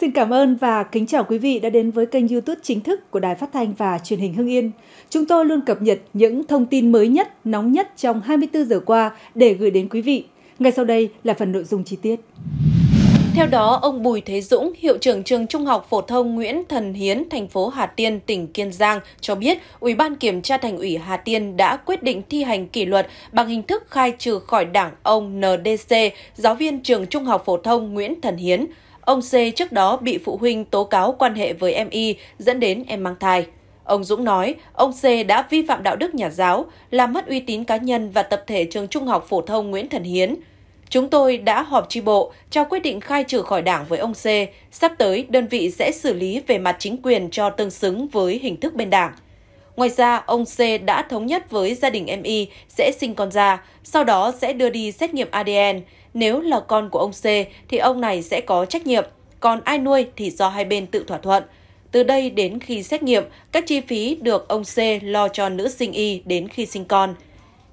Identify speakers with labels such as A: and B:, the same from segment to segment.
A: Xin cảm ơn và kính chào quý vị đã đến với kênh YouTube chính thức của Đài Phát thanh và Truyền hình Hưng Yên. Chúng tôi luôn cập nhật những thông tin mới nhất, nóng nhất trong 24 giờ qua để gửi đến quý vị. Ngay sau đây là phần nội dung chi tiết. Theo đó, ông Bùi Thế Dũng, hiệu trưởng trường Trung học phổ thông Nguyễn Thần Hiến, thành phố Hà Tiên, tỉnh Kiên Giang cho biết, Ủy ban kiểm tra Thành ủy Hà Tiên đã quyết định thi hành kỷ luật bằng hình thức khai trừ khỏi đảng ông NDC, giáo viên trường Trung học phổ thông Nguyễn Thần Hiến. Ông C trước đó bị phụ huynh tố cáo quan hệ với em Y dẫn đến em mang thai. Ông Dũng nói, ông C đã vi phạm đạo đức nhà giáo, làm mất uy tín cá nhân và tập thể trường trung học phổ thông Nguyễn Thần Hiến. Chúng tôi đã họp tri bộ, trao quyết định khai trừ khỏi đảng với ông C. Sắp tới, đơn vị sẽ xử lý về mặt chính quyền cho tương xứng với hình thức bên đảng. Ngoài ra, ông C đã thống nhất với gia đình em Y sẽ sinh con ra, sau đó sẽ đưa đi xét nghiệm ADN. Nếu là con của ông C thì ông này sẽ có trách nhiệm, còn ai nuôi thì do hai bên tự thỏa thuận. Từ đây đến khi xét nghiệm, các chi phí được ông C lo cho nữ sinh y đến khi sinh con.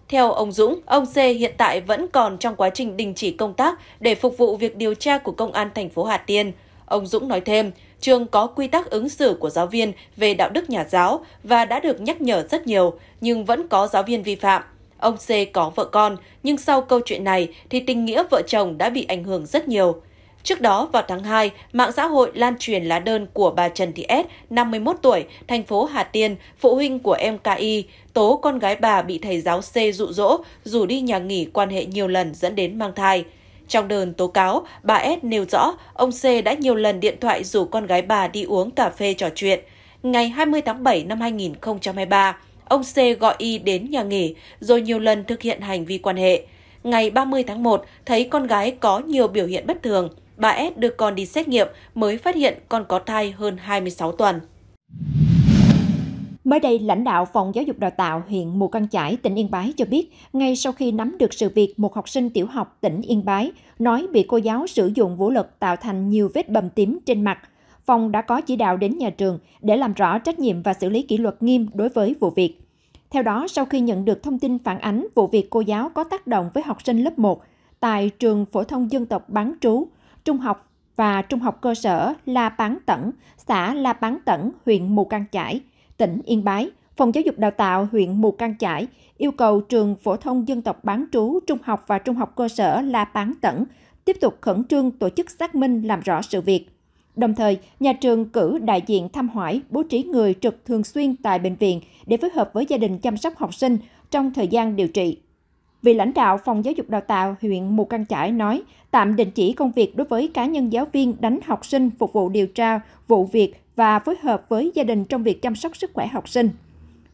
A: Theo ông Dũng, ông C hiện tại vẫn còn trong quá trình đình chỉ công tác để phục vụ việc điều tra của công an thành phố Hà Tiên. Ông Dũng nói thêm, trường có quy tắc ứng xử của giáo viên về đạo đức nhà giáo và đã được nhắc nhở rất nhiều, nhưng vẫn có giáo viên vi phạm. Ông C có vợ con, nhưng sau câu chuyện này thì tình nghĩa vợ chồng đã bị ảnh hưởng rất nhiều. Trước đó, vào tháng 2, mạng xã hội lan truyền lá đơn của bà Trần Thị S, 51 tuổi, thành phố Hà Tiên, phụ huynh của em KI, tố con gái bà bị thầy giáo C dụ dỗ, rủ đi nhà nghỉ quan hệ nhiều lần dẫn đến mang thai. Trong đơn tố cáo, bà S nêu rõ ông C đã nhiều lần điện thoại rủ con gái bà đi uống cà phê trò chuyện. Ngày 20 tháng 7 năm 2023, Ông C gọi Y đến nhà nghỉ rồi nhiều lần thực hiện hành vi quan hệ. Ngày 30 tháng 1, thấy con gái có nhiều biểu hiện bất thường, bà S đưa con đi xét nghiệm mới phát hiện con có thai hơn 26 tuần.
B: Mới đây, lãnh đạo Phòng Giáo dục Đào tạo huyện Mù Căng Chải, tỉnh Yên Bái cho biết, ngay sau khi nắm được sự việc một học sinh tiểu học tỉnh Yên Bái nói bị cô giáo sử dụng vũ lực tạo thành nhiều vết bầm tím trên mặt, phòng đã có chỉ đạo đến nhà trường để làm rõ trách nhiệm và xử lý kỷ luật nghiêm đối với vụ việc. Theo đó, sau khi nhận được thông tin phản ánh vụ việc cô giáo có tác động với học sinh lớp 1 tại trường phổ thông dân tộc bán trú, trung học và trung học cơ sở La Bán Tẩn, xã La Bán Tẩn, huyện Mù Căng Chải, tỉnh Yên Bái, Phòng Giáo dục Đào tạo huyện Mù Căng Chải yêu cầu trường phổ thông dân tộc bán trú, trung học và trung học cơ sở La Bán Tẩn tiếp tục khẩn trương tổ chức xác minh làm rõ sự việc Đồng thời, nhà trường cử đại diện thăm hỏi, bố trí người trực thường xuyên tại bệnh viện để phối hợp với gia đình chăm sóc học sinh trong thời gian điều trị. Vị lãnh đạo Phòng Giáo dục Đào tạo huyện Mù Căng Chải nói tạm đình chỉ công việc đối với cá nhân giáo viên đánh học sinh phục vụ điều tra, vụ việc và phối hợp với gia đình trong việc chăm sóc sức khỏe học sinh.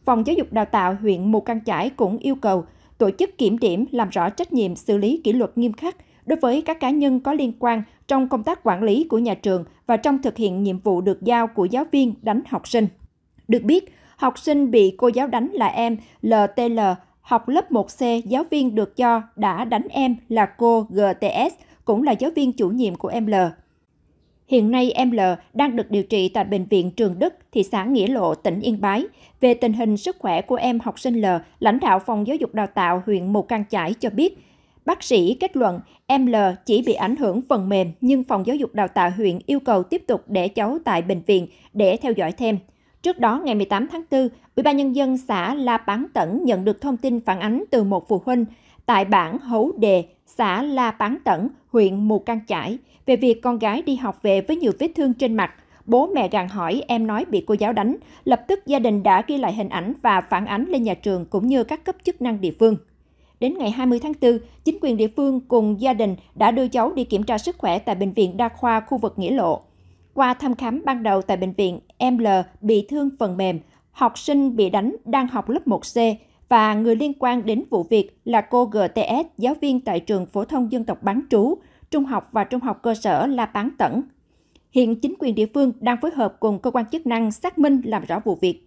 B: Phòng Giáo dục Đào tạo huyện Mù Căng Chải cũng yêu cầu tổ chức kiểm điểm làm rõ trách nhiệm xử lý kỷ luật nghiêm khắc đối với các cá nhân có liên quan trong công tác quản lý của nhà trường và trong thực hiện nhiệm vụ được giao của giáo viên đánh học sinh. Được biết, học sinh bị cô giáo đánh là em LTL, học lớp 1C giáo viên được cho đã đánh em là cô GTS, cũng là giáo viên chủ nhiệm của em L. Hiện nay em L đang được điều trị tại Bệnh viện Trường Đức, thị xã Nghĩa Lộ, tỉnh Yên Bái. Về tình hình sức khỏe của em học sinh L, lãnh đạo phòng giáo dục đào tạo huyện Mù Căng Chải cho biết, Bác sĩ kết luận em L chỉ bị ảnh hưởng phần mềm nhưng phòng giáo dục đào tạo huyện yêu cầu tiếp tục để cháu tại bệnh viện để theo dõi thêm. Trước đó, ngày 18 tháng 4, Ủy ban Nhân dân xã La Bán Tẩn nhận được thông tin phản ánh từ một phụ huynh tại bản Hấu Đề, xã La Bán Tẩn, huyện Mù Căng Chải về việc con gái đi học về với nhiều vết thương trên mặt. Bố mẹ gàn hỏi em nói bị cô giáo đánh, lập tức gia đình đã ghi lại hình ảnh và phản ánh lên nhà trường cũng như các cấp chức năng địa phương. Đến ngày 20 tháng 4, chính quyền địa phương cùng gia đình đã đưa cháu đi kiểm tra sức khỏe tại Bệnh viện Đa khoa khu vực Nghĩa Lộ. Qua thăm khám ban đầu tại bệnh viện, em L bị thương phần mềm, học sinh bị đánh đang học lớp 1C và người liên quan đến vụ việc là cô GTS, giáo viên tại trường phổ thông dân tộc bán trú, trung học và trung học cơ sở La Bán Tẩn. Hiện chính quyền địa phương đang phối hợp cùng cơ quan chức năng xác minh làm rõ vụ việc.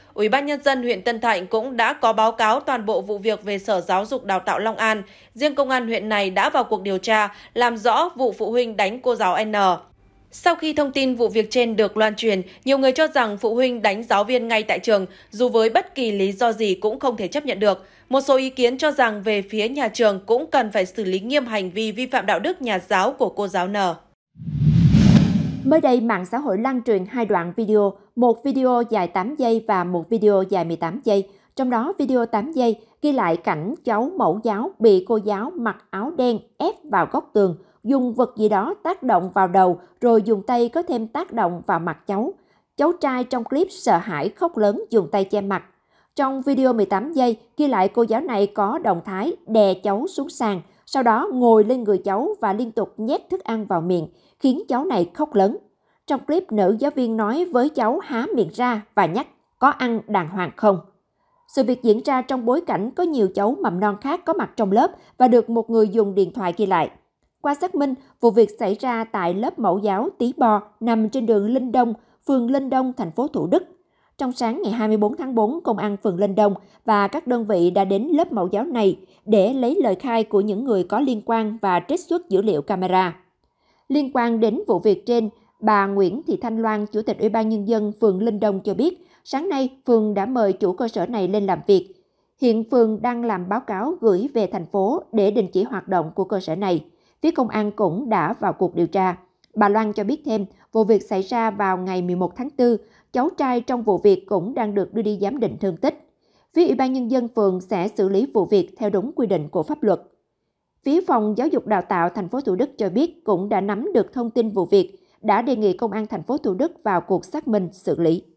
A: Ủy ban nhân dân huyện Tân Thạnh cũng đã có báo cáo toàn bộ vụ việc về Sở Giáo dục Đào tạo Long An. Riêng công an huyện này đã vào cuộc điều tra, làm rõ vụ phụ huynh đánh cô giáo N. Sau khi thông tin vụ việc trên được loan truyền, nhiều người cho rằng phụ huynh đánh giáo viên ngay tại trường, dù với bất kỳ lý do gì cũng không thể chấp nhận được. Một số ý kiến cho rằng về phía nhà trường cũng cần phải xử lý nghiêm hành vi vi phạm đạo đức nhà giáo của cô giáo N.
B: Mới đây, mạng xã hội lan truyền hai đoạn video, một video dài 8 giây và một video dài 18 giây. Trong đó, video 8 giây ghi lại cảnh cháu mẫu giáo bị cô giáo mặc áo đen ép vào góc tường, dùng vật gì đó tác động vào đầu rồi dùng tay có thêm tác động vào mặt cháu. Cháu trai trong clip sợ hãi khóc lớn dùng tay che mặt. Trong video 18 giây, ghi lại cô giáo này có động thái đè cháu xuống sàn, sau đó ngồi lên người cháu và liên tục nhét thức ăn vào miệng, khiến cháu này khóc lớn. Trong clip, nữ giáo viên nói với cháu há miệng ra và nhắc có ăn đàng hoàng không. Sự việc diễn ra trong bối cảnh có nhiều cháu mầm non khác có mặt trong lớp và được một người dùng điện thoại ghi lại. Qua xác minh, vụ việc xảy ra tại lớp mẫu giáo Tí Bò nằm trên đường Linh Đông, phường Linh Đông, thành phố Thủ Đức, trong sáng ngày 24 tháng 4, Công an phường Linh Đông và các đơn vị đã đến lớp mẫu giáo này để lấy lời khai của những người có liên quan và trích xuất dữ liệu camera. Liên quan đến vụ việc trên, bà Nguyễn Thị Thanh Loan, Chủ tịch Ủy ban Nhân dân phường Linh Đông cho biết, sáng nay phường đã mời chủ cơ sở này lên làm việc. Hiện phường đang làm báo cáo gửi về thành phố để đình chỉ hoạt động của cơ sở này. Phía công an cũng đã vào cuộc điều tra. Bà Loan cho biết thêm, vụ việc xảy ra vào ngày 11 tháng 4 cháu trai trong vụ việc cũng đang được đưa đi giám định thương tích. Phía Ủy ban Nhân dân phường sẽ xử lý vụ việc theo đúng quy định của pháp luật. Phía phòng giáo dục đào tạo thành phố Thủ Đức cho biết cũng đã nắm được thông tin vụ việc, đã đề nghị công an thành phố Thủ Đức vào cuộc xác minh xử lý.